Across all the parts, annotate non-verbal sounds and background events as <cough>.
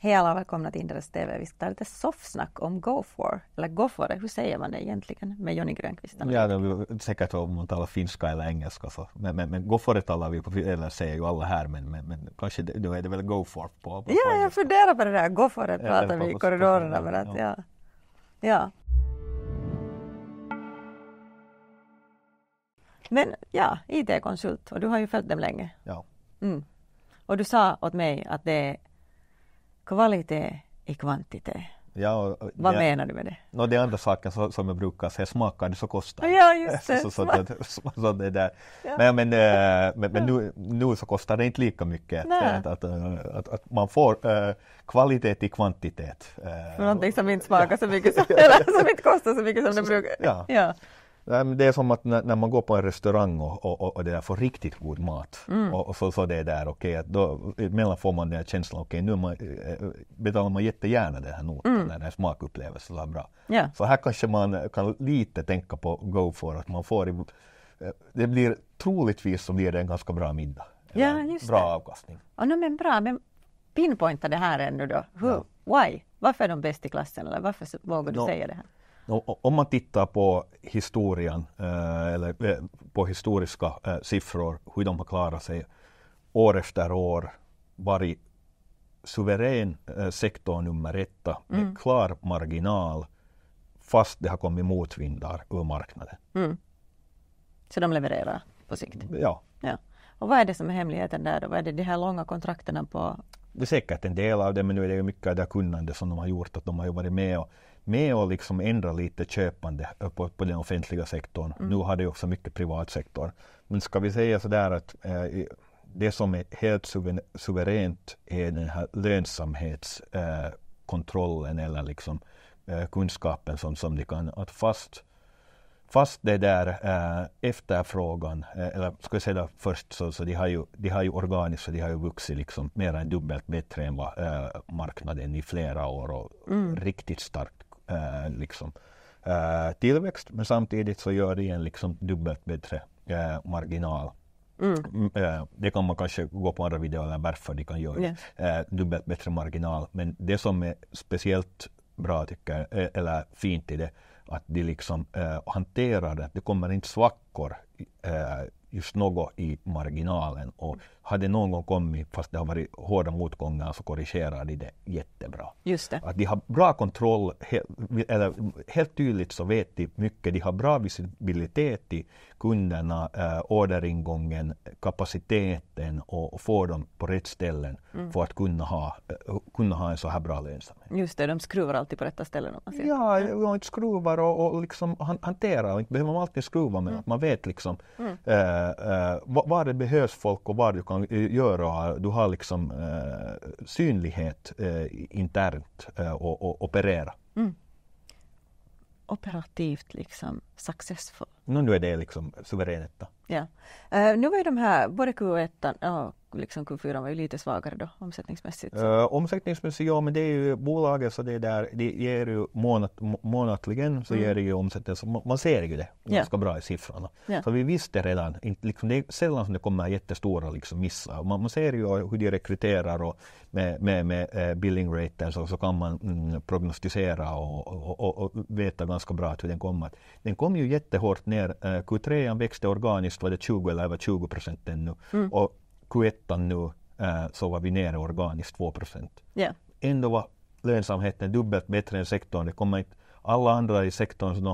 Hej alla och välkomna till Inderes TV. Vi ska ta lite soffsnack om Gofor, eller Gofore, hur säger man det egentligen, med Jonny Grönqvist? Ja, det är säkert om man talar finska eller engelska så. Men, men, men Gofore talar vi på, eller säger ju alla här, men, men, men kanske det, då är det väl Gofor på, på Ja, på jag funderar på det där, Gofore pratar vi i korridorerna, men ja. ja. Men ja, IT-konsult, och du har ju följt dem länge. Ja. Mm. Och du sa åt mig att det är Kvalitet i kvantitet. Ja, och, Vad det, menar du med det? No, det andra saken så, som jag brukar säga, smakar det så kostar det. Ja, just <laughs> det. så, så, så, så, det där. Ja. Eh, men, men, men, men nu, nu, så kostar det inte lika mycket. Att, att, att, att, man får äh, kvalitet i kvantitet. Äh, Någonting som inte smakar så mycket, som, <laughs> eller som inte kostar så mycket som det <laughs> brukar. Ja. ja. Det är som att när man går på en restaurang och, och, och det där får riktigt god mat mm. och, och, så, så det där okej, okay, då emellan får man den här känslan okej okay, nu man, eh, betalar man jättegärna den här notan, mm. den här smakupplevelsen så bra. Yeah. Så här kanske man kan lite tänka på go for att man får, eh, det blir troligtvis så blir det en ganska bra middag. Ja, just bra det. avkastning. Ja, no, men bra, men pinpointa det här ännu då. Hur, ja. Why? Varför är de bäst i klassen eller varför vågar du no. säga det här? Om man tittar på historien eh, eller eh, på historiska eh, siffror, hur de har klarat sig år efter år, varit suverän sektor nummer ett med mm. klar marginal fast det har kommit motvindar ur marknaden. Mm. Så de levererar på sikt? Ja. ja. Och vad är det som är hemligheten där då? Vad är det de här långa kontrakterna på? Det är säkert en del av det, men nu är det ju mycket av det kunnande som de har gjort, att de har ju varit med och med och liksom ändra lite köpande på, på den offentliga sektorn. Mm. Nu har det också mycket privat sektor. Men ska vi säga sådär att eh, det som är helt suveränt är den här lönsamhetskontrollen eh, eller liksom eh, kunskapen som, som de kan. Att fast, fast det där eh, efterfrågan, eh, eller ska jag säga först så, så de har ju, de har ju organiskt så de har ju vuxit liksom mer än dubbelt bättre än vad eh, marknaden i flera år och mm. riktigt starkt eh, liksom, eh, tillväxt men samtidigt så gör det en liksom dubbelt bättre eh, marginal. Mm. mm eh, det kan man kanske gå på andra videoer varför de kan göra yeah. Eh, dubbelt bättre marginal. Men det som är speciellt bra tycker eh, eller fint i det, att de liksom hanterar det, det kommer inte svackor just något i marginalen. Och har det någon gång kommit, fast det har varit hårda motgångar, så korrigerar de det jättebra. Just det. Att de har bra kontroll, he, eller helt tydligt så vet de mycket. De har bra visibilitet i kunderna, eh, orderingången, kapaciteten och, och får dem på rätt ställen mm. för att kunna ha, eh, kunna ha en så här bra lönsamhet. Just det, de skruvar alltid på rätta ställen. Om man ser. Ja, mm. och inte skruvar och, och liksom hanterar, och inte behöver man alltid skruva men mm. att man vet liksom mm. eh, eh, var det behövs folk och var du kan Eh, gör och eh, du har liksom eh, synlighet eh, internt eh, och, och, operera. Mm. Operativt liksom successful. nu är det liksom suveränetta. Ja. Uh, nu var ju de här, både Q1 och liksom Q4 var ju lite svagare då omsättningsmässigt. Uh, omsättningsmässigt, ja men det är ju bolaget så det där, det ger ju månat, månatligen så mm. ger det ju omsättning, så man ser ju det ganska bra i siffrorna. Ja. Så vi visste redan, liksom, det är sällan som det kommer jättestora liksom, missar. Man, man ser ju hur de rekryterar och med, med, med eh, billing raten så, alltså, så kan man mm, prognostisera och, och, och, och, veta ganska bra hur den kommer. Den kom ju jättehårt ner, eh, Q3 växte organiskt var det 20 eller över 20 procent ännu. Mm. Och Q1 nu så var vi nere organiskt 2 procent. Yeah. Ändå var lönsamheten dubbelt bättre än sektorn. Det kommer inte alla andra i sektorn som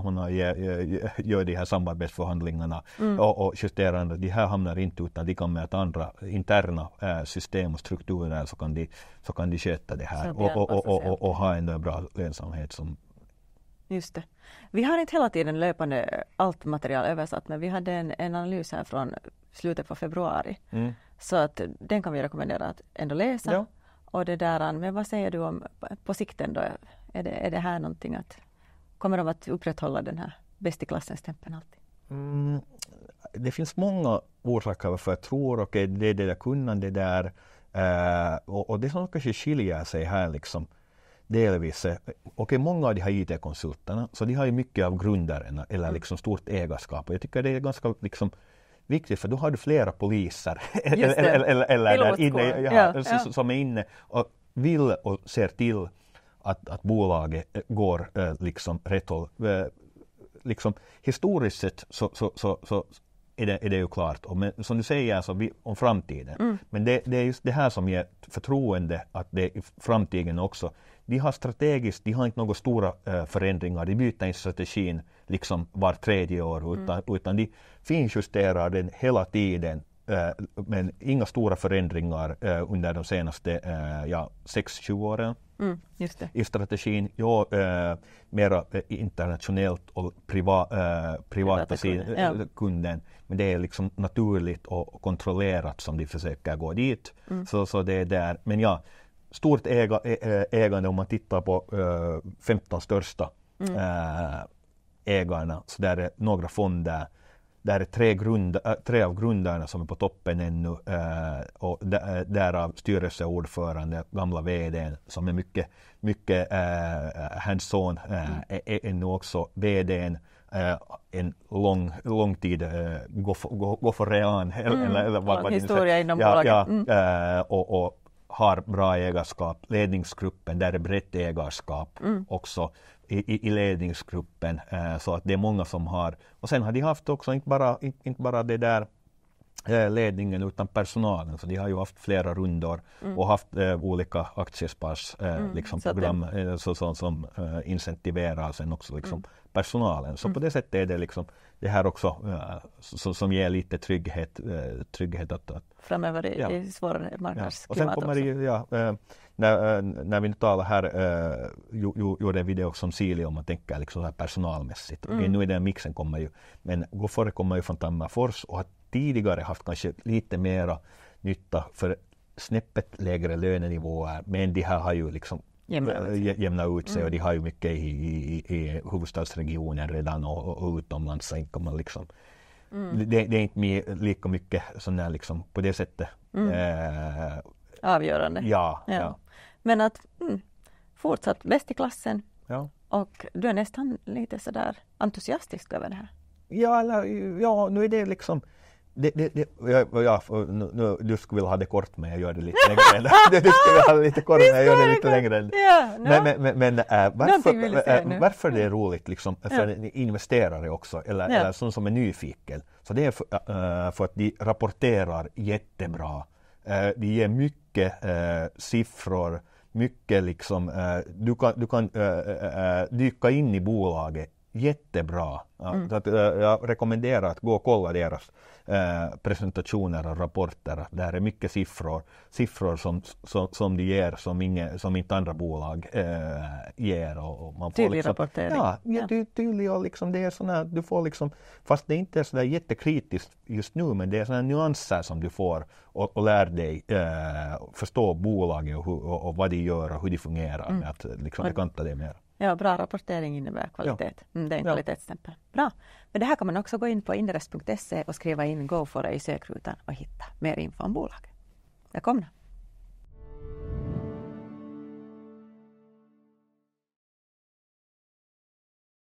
gör de här samarbetsförhandlingarna mm. och, och justerande, de här hamnar inte utan de kommer att andra interna system och strukturer så kan de, så kan de sköta det här och, och, och, och, ha en bra lönsamhet. Som... Just det. Vi har inte hela tiden löpande allt material översatt men vi hade en, en analys här från slutet på februari mm. Så att den kan vi rekommendera att ändå läsa. Ja. Och det där, men vad säger du om på sikten då? Är det, är det här någonting att, kommer de att upprätthålla den här bäst i klassen-stämpeln alltid? Mm, det finns många orsaker varför jag tror, och det är det där kunnandet där eh, och, och, det som kanske skiljer sig här liksom delvis, Och okay, många av de här IT-konsulterna, så de har ju mycket av grundaren eller mm. liksom stort ägarskap och jag tycker det är ganska liksom viktigt för då har du flera poliser <laughs> eller, eller, eller där inne, ja, ja. som är inne och vill och ser till att, att bolaget eh, går eh, liksom rätt håll. Eh, liksom, historiskt sett så, så, så, så är det, är det ju klart. Och men, som du säger alltså, vi, om framtiden. Mm. Men det, det, är just det här som ger förtroende att det i framtiden också. De har strategiskt, de har inte några stora äh, förändringar. De byter inte strategin liksom var tredje år utan, mm. utan de finjusterar den hela tiden Eh, men inga stora förändringar eh, under de senaste 6-7 eh, åren mm, i strategin. Ja, mera internationellt och priva, privata kunden, ja. kunden. Men det är liksom naturligt och kontrollerat som de försöker gå dit. Mm. Så, så det är där. Men ja, stort äga, ägande om man tittar på 15 största mm. ägarna så där är några fonder där tre, grund, äh, tre av grundarna som är på toppen ännu äh, och äh, därav styrelseordförande, gamla vd som är mycket, mycket äh, hands-on äh, mm. Är ännu också. vd äh, en lång, lång tid äh, gå, för rean. Mm. historia inom ja, bolaget. Ja, mm. äh, och, och har bra ägarskap. Ledningsgruppen, där är brett ägarskap mm. också i, i ledningsgruppen. Eh, så att det är många som har. Och sen har de haft också inte bara, inte bara det där eh, ledningen utan personalen. Så de har ju haft flera rundor mm. och haft eh, olika aktiesparsprogram eh, mm, liksom, det... eh, så, så, som eh, incentiverar sen också liksom, mm personalen. Så mm. på det sättet är det liksom det här också eh, så, som ger lite trygghet. Eh, trygghet att, att Framöver i, ja. i svårare marknadsklimat ja. Och sen kommer också. Det, ja, eh, när, när vi talar här, gjorde en video som Sili om man tänker liksom personalmässigt. Mm. Nu är den mixen kommer ju, men Gofore kommer ju från Tammerfors och har tidigare haft kanske lite mera nytta för snäppet lägre lönenivåer, men de här har ju liksom Eh, jämna ut sig, jämna ut sig mm. och de har ju mycket i, i, i huvudstadsregionen redan och, och utomlands. Sen man liksom, mm. det, det, är inte mer, lika mycket sån där liksom, på det sättet. Mm. Eh, Avgörande. Ja, ja. ja, Men att mm, fortsatt bäst i klassen ja. och du är nästan lite sådär entusiastisk över det här. Ja, eller, ja nu är det liksom det, det, det, jag, jag, nu, nu, du skulle vilja ha det kort men jag gör det lite <laughs> längre. <laughs> du skulle vilja ha det lite kort men jag gör det lite längre. Ja, no. Men, men, men, äh, varför, äh, varför det är mm. roligt liksom, för ja. investerare också eller, ja. eller sån som är nyfiken. Så det är för, äh, för att de rapporterar jättebra. de ger mycket siffror mycket liksom, du kan, du kan dyka in i bolaget jättebra. Ja, mm. att, eh, jag rekommenderar att gå och kolla deras eh, presentationer och rapporter. Att där är mycket siffror, siffror som, som, som de ger som, inge, som inte andra bolag eh, ger. Och, och man får tydlig liksom, rapportering. Ja, ja. Ty, tydlig och liksom det är såna, du får liksom, fast det inte är sådär jättekritiskt just nu, men det är sådana nyanser som du får och, och lär dig eh, förstå bolagen och, och, och, vad de gör och hur de fungerar. Mm. Att liksom bekanta dig mer. Ja, bra rapportering innebär kvalitet. Ja. Mm, det är en ja. kvalitetsstämpel. Bra. Men det här kan man också gå in på inderes.se och skriva in GoFore i sökrutan och hitta mer info om bolaget. Välkomna!